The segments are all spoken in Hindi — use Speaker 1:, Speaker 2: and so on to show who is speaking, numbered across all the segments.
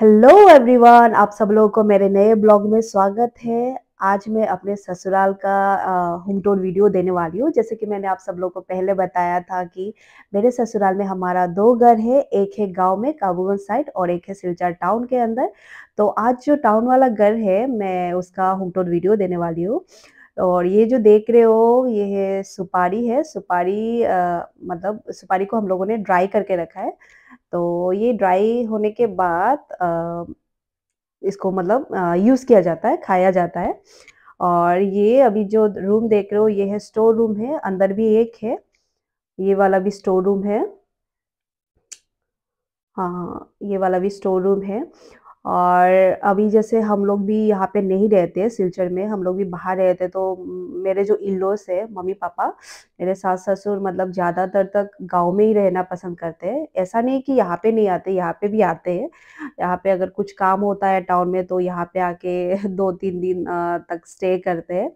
Speaker 1: हेलो एवरीवन आप सब लोगों को मेरे नए ब्लॉग में स्वागत है आज मैं अपने ससुराल का होम टूर वीडियो देने वाली हूँ जैसे कि मैंने आप सब लोगों को पहले बताया था कि मेरे ससुराल में हमारा दो घर है एक है गांव में काबूगंज साइड और एक है सिलचर टाउन के अंदर तो आज जो टाउन वाला घर है मैं उसका होम टूर वीडियो देने वाली हूँ और ये जो देख रहे हो ये है सुपारी है सुपारी आ, मतलब सुपारी को हम लोगों ने ड्राई करके रखा है तो ये ड्राई होने के बाद इसको मतलब यूज़ किया जाता है खाया जाता है और ये अभी जो रूम देख रहे हो ये है स्टोर रूम है अंदर भी एक है ये वाला भी स्टोर रूम है हाँ ये वाला भी स्टोर रूम है और अभी जैसे हम लोग भी यहाँ पे नहीं रहते सिलचर में हम लोग भी बाहर रहते तो मेरे जो इन है मम्मी पापा मेरे सास ससुर मतलब ज़्यादातर तक गांव में ही रहना पसंद करते हैं ऐसा नहीं कि यहाँ पे नहीं आते यहाँ पे भी आते हैं यहाँ पे अगर कुछ काम होता है टाउन में तो यहाँ पे आके दो तीन दिन तक स्टे करते हैं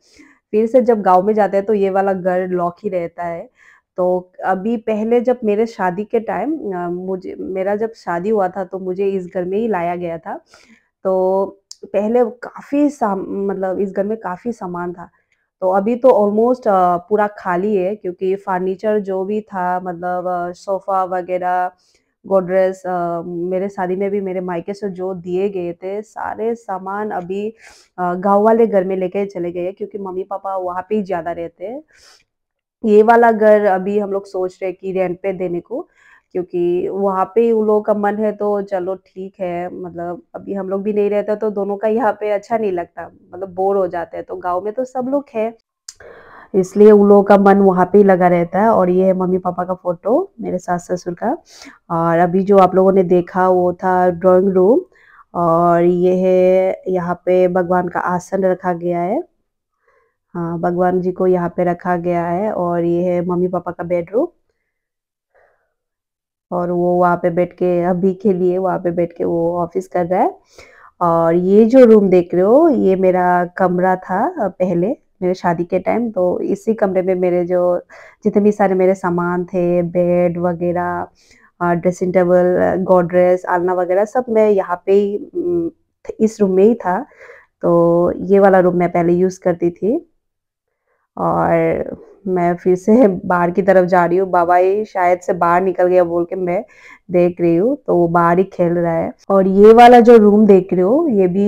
Speaker 1: फिर से जब गाँव में जाते हैं तो ये वाला घर लॉक ही रहता है तो अभी पहले जब मेरे शादी के टाइम मुझे मेरा जब शादी हुआ था तो मुझे इस घर में ही लाया गया था तो पहले काफ़ी मतलब इस घर में काफ़ी सामान था तो अभी तो ऑलमोस्ट पूरा खाली है क्योंकि फर्नीचर जो भी था मतलब सोफ़ा वगैरह गोडरेज मेरे शादी में भी मेरे मायके से जो दिए गए थे सारे सामान अभी गांव वाले घर में लेके चले गए क्योंकि मम्मी पापा वहाँ पे ही ज़्यादा रहते हैं ये वाला घर अभी हम लोग सोच रहे हैं कि रेंट पे देने को क्योंकि वहाँ पे उन लोगों का मन है तो चलो ठीक है मतलब अभी हम लोग भी नहीं रहते तो दोनों का यहाँ पे अच्छा नहीं लगता मतलब बोर हो जाते हैं तो गांव में तो सब लोग है इसलिए उन लोगों का मन वहाँ पे ही लगा रहता है और ये है मम्मी पापा का फ़ोटो मेरे सास ससुर का और अभी जो आप लोगों ने देखा वो था ड्रॉइंग रूम और ये है यहाँ पे भगवान का आसन रखा गया है हाँ भगवान जी को यहाँ पे रखा गया है और ये है मम्मी पापा का बेडरूम और वो वहाँ पे बैठ के अभी के लिए वहाँ पे बैठ के वो ऑफिस कर रहा है और ये जो रूम देख रहे हो ये मेरा कमरा था पहले मेरे शादी के टाइम तो इसी कमरे में मेरे जो जितने भी सारे मेरे सामान थे बेड वगैरह ड्रेसिंग टेबल गोड्रेस आलना वगैरह सब मैं यहाँ पे ही इस रूम में ही था तो ये वाला रूम मैं पहले यूज़ करती थी और मैं फिर से बाहर की तरफ जा रही हूँ ही शायद से बाहर निकल गया बोल के मैं देख रही हूँ तो वो बाहर ही खेल रहा है और ये वाला जो रूम देख रहे हो ये भी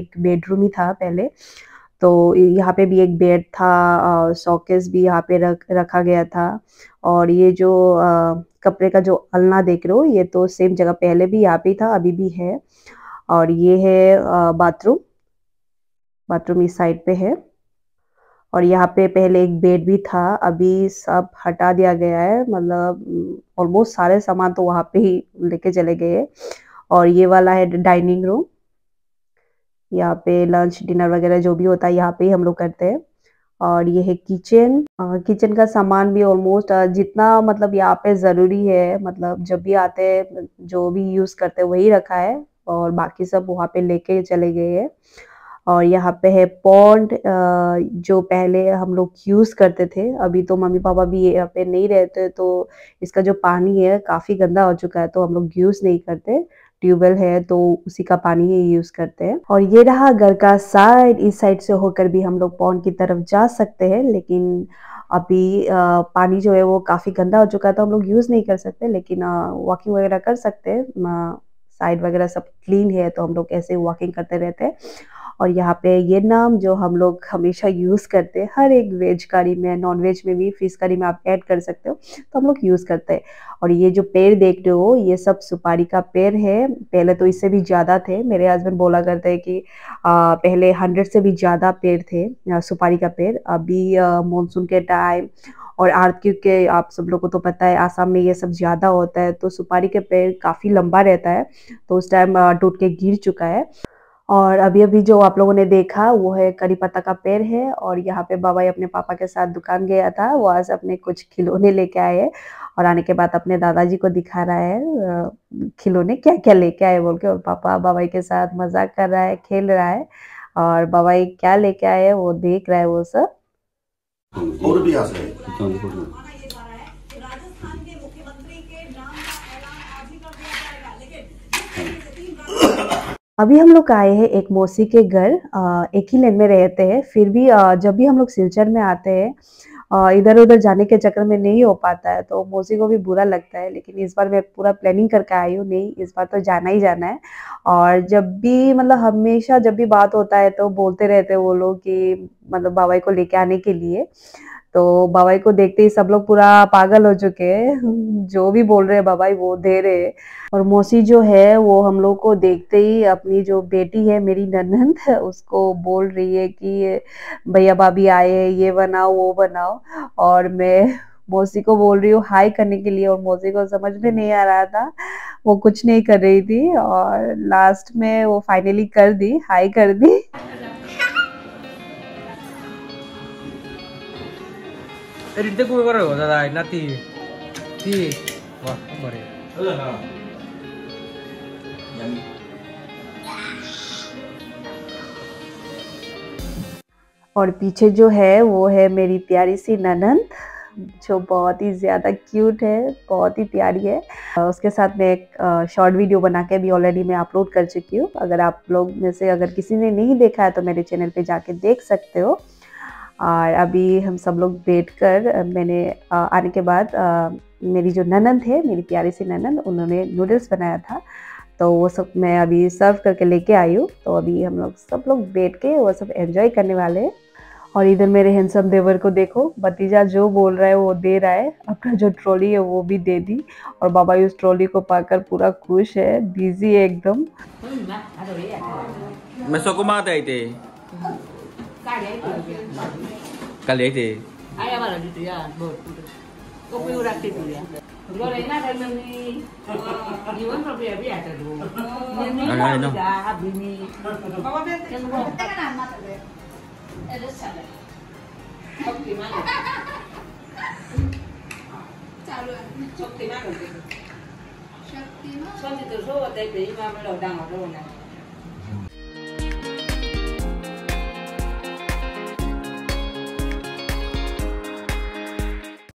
Speaker 1: एक बेडरूम ही था पहले तो यहाँ पे भी एक बेड था सॉकेस भी यहाँ पे रख रखा गया था और ये जो आ, कपड़े का जो अलना देख रहे हो ये तो सेम जगह पहले भी यहाँ पे था अभी भी है और ये है बाथरूम बाथरूम इस साइड पे है और यहाँ पे पहले एक बेड भी था अभी सब हटा दिया गया है मतलब ऑलमोस्ट सारे सामान तो वहाँ पे ही लेके चले गए और ये वाला है डाइनिंग रूम यहाँ पे लंच डिनर वगैरह जो भी होता है यहाँ पे ही हम लोग करते हैं और ये है किचन किचन का सामान भी ऑलमोस्ट जितना मतलब यहाँ पे ज़रूरी है मतलब जब भी आते हैं जो भी यूज़ करते हैं वही रखा है और बाकी सब वहाँ पे लेके चले गए हैं और यहाँ पे है पॉन्ड जो पहले हम लोग यूज़ करते थे अभी तो मम्मी पापा भी यहाँ पे नहीं रहते तो इसका जो पानी है काफ़ी गंदा हो चुका है तो हम लोग यूज़ नहीं करते ट्यूबवेल है तो उसी का पानी ही यूज़ करते हैं और ये रहा घर का साइड इस साइड से होकर भी हम लोग पॉन्ड की तरफ जा सकते हैं लेकिन अभी आ, पानी जो है वो काफ़ी गंदा हो चुका है तो हम लोग यूज़ नहीं कर सकते लेकिन वॉकिंग वगैरह कर सकते हैं साइड वगैरह सब क्लीन है तो हम लोग ऐसे वॉकिंग करते रहते हैं और यहाँ पे ये नाम जो हम लोग हमेशा यूज़ करते हैं हर एक वेज करी में नॉन वेज में भी फिश करी में आप ऐड कर सकते हो तो हम लोग यूज़ करते हैं और ये जो पेड़ देख रहे हो ये सब सुपारी का पेड़ है पहले तो इससे भी ज़्यादा थे मेरे हस्बैंड बोला करते हैं कि आ, पहले हंड्रेड से भी ज़्यादा पेड़ थे सुपारी का पेड़ अभी मानसून के टाइम और आर्थ क्योंकि आप सब लोगों को तो पता है आसाम में ये सब ज़्यादा होता है तो सुपारी के पेड़ काफ़ी लंबा रहता है तो उस टाइम टूट के गिर चुका है और अभी अभी जो आप लोगों ने देखा वो है करी पत्ता का पेड़ है और यहाँ पे बाबा अपने पापा के साथ दुकान गया था वो से अपने कुछ खिलौने लेके आए और आने के बाद अपने दादाजी को दिखा रहा है खिलौने क्या क्या लेके आए बोल के और पापा बाबाई के साथ मजाक कर रहा है खेल रहा है और बाबाई क्या लेके आए वो देख रहा है वो सब और भी अभी हम लोग आए हैं एक मौसी के घर एक ही लेन में रहते हैं फिर भी जब भी हम लोग सिलचर में आते हैं इधर उधर जाने के चक्कर में नहीं हो पाता है तो मौसी को भी बुरा लगता है लेकिन इस बार मैं पूरा प्लानिंग करके आई हूँ नहीं इस बार तो जाना ही जाना है और जब भी मतलब हमेशा जब भी बात होता है तो बोलते रहते हैं वो लोग कि मतलब बाबाई को लेके आने के लिए तो बाबाई को देखते ही सब लोग पूरा पागल हो चुके हैं जो भी बोल रहे हैं बाबाई वो दे रहे और मौसी जो है वो हम लोग को देखते ही अपनी जो बेटी है मेरी ननंद उसको बोल रही है कि भैया भाभी आए हैं ये बनाओ वो बनाओ और मैं मौसी को बोल रही हूँ हाई करने के लिए और मौसी को समझ में नहीं आ रहा था वो कुछ नहीं कर रही थी और लास्ट में वो फाइनली कर दी हाई कर दी rintik gue kore kok tatai nanti ti wah kore और पीछे जो है वो है मेरी प्यारी सी ननंद जो बहुत ही ज़्यादा क्यूट है बहुत ही प्यारी है उसके साथ मैं एक शॉर्ट वीडियो बना के भी ऑलरेडी मैं अपलोड कर चुकी हूँ अगर आप लोग में से अगर किसी ने नहीं देखा है तो मेरे चैनल पे जाके देख सकते हो और अभी हम सब लोग बैठ कर मैंने आने के बाद मेरी जो ननंद है मेरी प्यारी सी ननंद उन्होंने नूडल्स बनाया था तो वो सब मैं अभी सर्व करके लेके आई हूँ तो अभी हम लोग सब लोग बैठ के वो सब एंजॉय करने वाले हैं और इधर मेरे हैंडसम देवर को देखो भतीजा जो बोल रहा है वो दे रहा है अपना जो ट्रॉली है वो भी दे दी और बाबा उस ट्रॉली को पाकर पूरा खुश है बिजी है एकदम मैं કાલે આવી હતી આ અમારા દીધી યાર બહુ કોપી એવું રાખી શક્તિ તો શું હતા એમાં આપણે ડાંગર